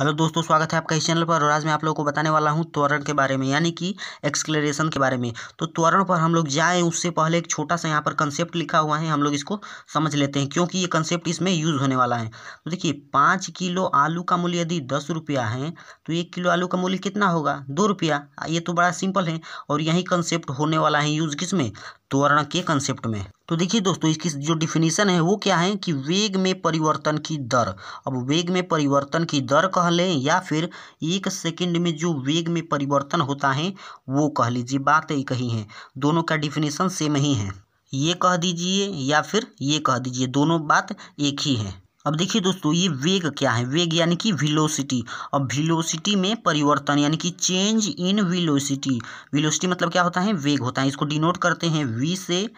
hello दोस्तों स्वागत है आपका इस चैनल पर और आज मैं आप लोगों को बताने वाला हूं त्वरण के बारे में यानी कि एक्सक्लेरेशन के बारे में तो त्वरण पर हम लोग जाएं उससे पहले एक छोटा सा यहां पर कंसेप्ट लिखा हुआ है हम लोग इसको समझ लेते हैं क्योंकि ये कंसेप्ट इसमें यूज़ होने वाला है तो देखिए पाँच किलो आलू का मूल्य यदि दस रुपया है तो एक किलो आलू का मूल्य कितना होगा दो रुपया ये तो बड़ा सिंपल है और यही कंसेप्ट होने वाला है यूज़ किस में त्वरण के कंसेप्ट में तो देखिए दोस्तों इसकी जो डिफिनीशन है वो क्या है कि वेग में परिवर्तन की दर अब वेग में परिवर्तन की दर कह लें या फिर एक सेकंड में जो वेग में परिवर्तन होता है वो कह लीजिए बात एक ही है दोनों का डिफिनेशन सेम ही है ये कह दीजिए या फिर ये कह दीजिए दोनों बात एक ही है अब देखिए दोस्तों ये वेग क्या है वेग यानी कि विलोसिटी अब विलोसिटी में परिवर्तन यानी कि चेंज इन विलोसिटी विलोसिटी मतलब क्या होता है वेग होता है इसको डिनोट करते हैं वी से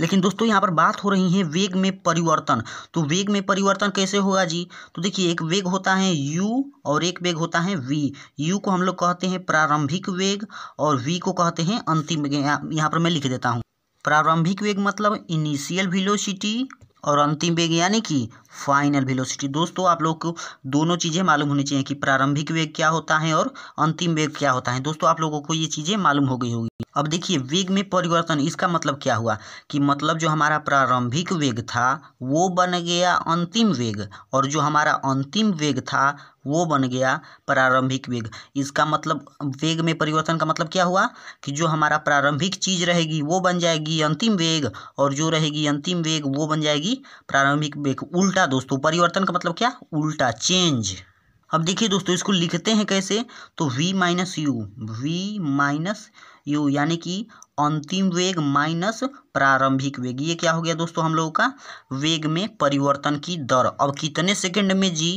लेकिन दोस्तों यहाँ पर बात हो रही है वेग में परिवर्तन तो वेग में परिवर्तन कैसे होगा जी तो देखिए एक वेग होता है यू और एक वेग होता है वी यू को हम लोग कहते हैं प्रारंभिक वेग और वी को कहते हैं अंतिम वेग यहाँ पर मैं लिख देता हूँ प्रारंभिक वेग मतलब इनिशियल वेलोसिटी और अंतिम वेग यानी कि फाइनल वेलोसिटी दोस्तों आप लोग को दोनों चीज़ें मालूम होनी चाहिए कि प्रारंभिक वेग क्या होता है और अंतिम वेग क्या होता है दोस्तों आप लोगों को ये चीज़ें मालूम हो गई होगी अब देखिए वेग में परिवर्तन इसका मतलब क्या हुआ कि मतलब जो हमारा प्रारंभिक वेग था वो बन गया अंतिम वेग और जो हमारा अंतिम वेग था वो बन गया प्रारंभिक वेग इसका मतलब वेग में परिवर्तन का मतलब क्या हुआ कि जो हमारा प्रारंभिक चीज़ रहेगी वो बन जाएगी अंतिम वेग और जो रहेगी अंतिम वेग वो बन जाएगी प्रारंभिक वेग उल्टा उल्टा दोस्तों परिवर्तन का मतलब क्या उल्टा चेंज अब देखिए दोस्तों इसको लिखते हैं कैसे तो v minus U V minus U यानी कि अंतिम वेग माइनस प्रारंभिक वेग ये क्या हो गया दोस्तों हम लोगों का वेग में परिवर्तन की दर अब कितने सेकंड में जी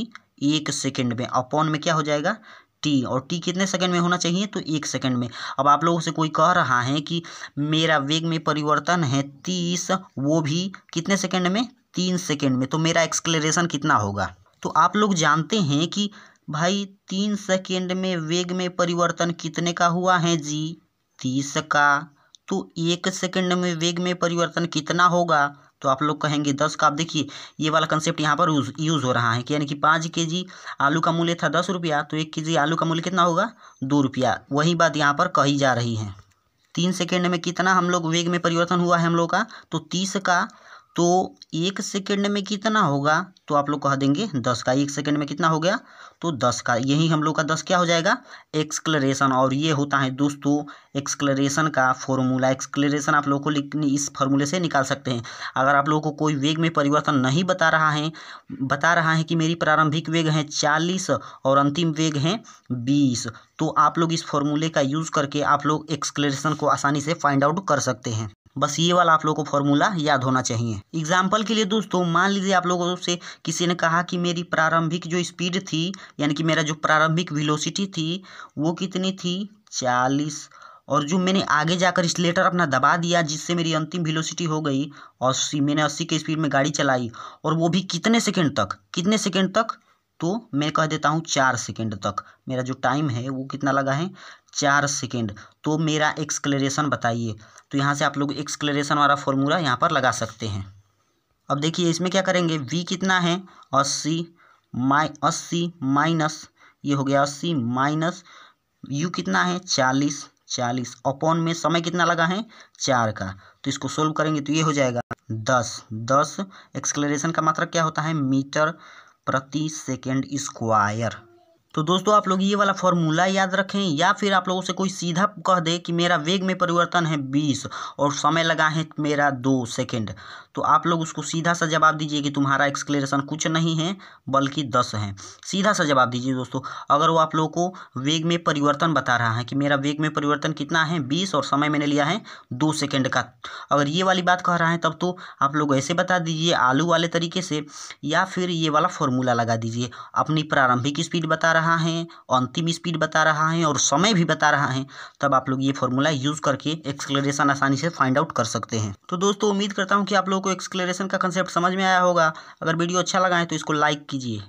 एक सेकंड में अपॉन में क्या हो जाएगा टी और टी कितने सेकंड में होना चाहिए तो एक सेकंड में अब आप लोगों से कोई कह रहा है कि मेरा वेग में परिवर्तन है तीस वो भी कितने सेकंड में तीन सेकेंड में तो मेरा एक्सक्लेरेशन कितना होगा तो आप लोग जानते हैं कि भाई तीन सेकेंड में वेग में परिवर्तन कितने का हुआ है जी तीस का तो एक सेकेंड में वेग में परिवर्तन कितना होगा तो आप लोग कहेंगे दस का आप देखिए ये वाला कंसेप्ट यहाँ पर यूज़ हो रहा है कि यानी कि पाँच के जी आलू का मूल्य था दस रुपया तो एक के जी आलू का मूल्य कितना होगा दो रुपया वही बात यहाँ पर कही जा रही है तीन सेकेंड में कितना हम लोग वेग में परिवर्तन हुआ है हम लोग का तो तीस का तो एक सेकेंड में कितना होगा तो आप लोग कह देंगे दस का एक सेकेंड में कितना हो गया तो दस का यही हम लोग का दस क्या हो जाएगा एक्सक्लरेशन और ये होता है दोस्तों एक्सक्लरेशन का फॉर्मूला एक्सक्लरेशन आप लोगों को इस फॉर्मूले से निकाल सकते हैं अगर आप लोगों को कोई वेग में परिवर्तन नहीं बता रहा है बता रहा है कि मेरी प्रारंभिक वेग है चालीस और अंतिम वेग है बीस तो आप लोग इस फॉर्मूले का यूज़ करके आप लोग एक्सक्लरेशन को आसानी से फाइंड आउट कर सकते हैं बस ये वाला आप लोगों को फॉर्मूला याद होना चाहिए एग्जाम्पल के लिए दोस्तों मान लीजिए आप लोगों से किसी ने कहा कि मेरी प्रारंभिक जो स्पीड थी यानी कि मेरा जो प्रारंभिक विलोसिटी थी वो कितनी थी चालीस और जो मैंने आगे जाकर स्लेटर अपना दबा दिया जिससे मेरी अंतिम वेलोसिटी हो गई अस्सी मैंने अस्सी के स्पीड में गाड़ी चलाई और वो भी कितने सेकंड तक कितने सेकंड तक तो मैं कह देता हूँ चार सेकेंड तक मेरा जो टाइम है वो कितना लगा है चार सेकेंड तो मेरा एक्सक्लेरेशन बताइए तो यहाँ से आप लोग एक्सक्लेरेशन वाला फॉर्मूला यहाँ पर लगा सकते हैं अब देखिए इसमें क्या करेंगे वी कितना है अस्सी माइ अस्सी माइनस ये हो गया अस्सी माइनस यू कितना है चालीस चालीस अपॉन में समय कितना लगा है चार का तो इसको सोल्व करेंगे तो ये हो जाएगा दस दस एक्सक्लेरेशन का मात्रा क्या होता है मीटर प्रति सेकंड स्क्वायर तो दोस्तों आप लोग ये वाला फॉर्मूला याद रखें या फिर आप लोगों से कोई सीधा कह दे कि मेरा वेग में परिवर्तन है बीस और समय लगा है मेरा दो सेकेंड तो आप लोग उसको सीधा सा जवाब दीजिए कि तुम्हारा एक्सक्लेरेशन कुछ नहीं है बल्कि दस है सीधा सा जवाब दीजिए दोस्तों अगर वो आप लोगों को वेग में परिवर्तन बता रहा है कि मेरा वेग में परिवर्तन कितना है बीस और समय मैंने लिया है दो सेकेंड का अगर ये वाली बात कह रहा है तब तो आप लोग ऐसे बता दीजिए आलू वाले तरीके से या फिर ये वाला फॉर्मूला लगा दीजिए अपनी प्रारंभिक स्पीड बता रहा रहा है अंतिम स्पीड बता रहा है और समय भी बता रहा है तब आप लोग ये फॉर्मूला यूज़ करके एक्सक्लेरेशन आसानी से फाइंड आउट कर सकते हैं तो दोस्तों उम्मीद करता हूँ कि आप लोगों को एक्सक्लेरेशन का कंसेप्ट समझ में आया होगा अगर वीडियो अच्छा लगा है तो इसको लाइक कीजिए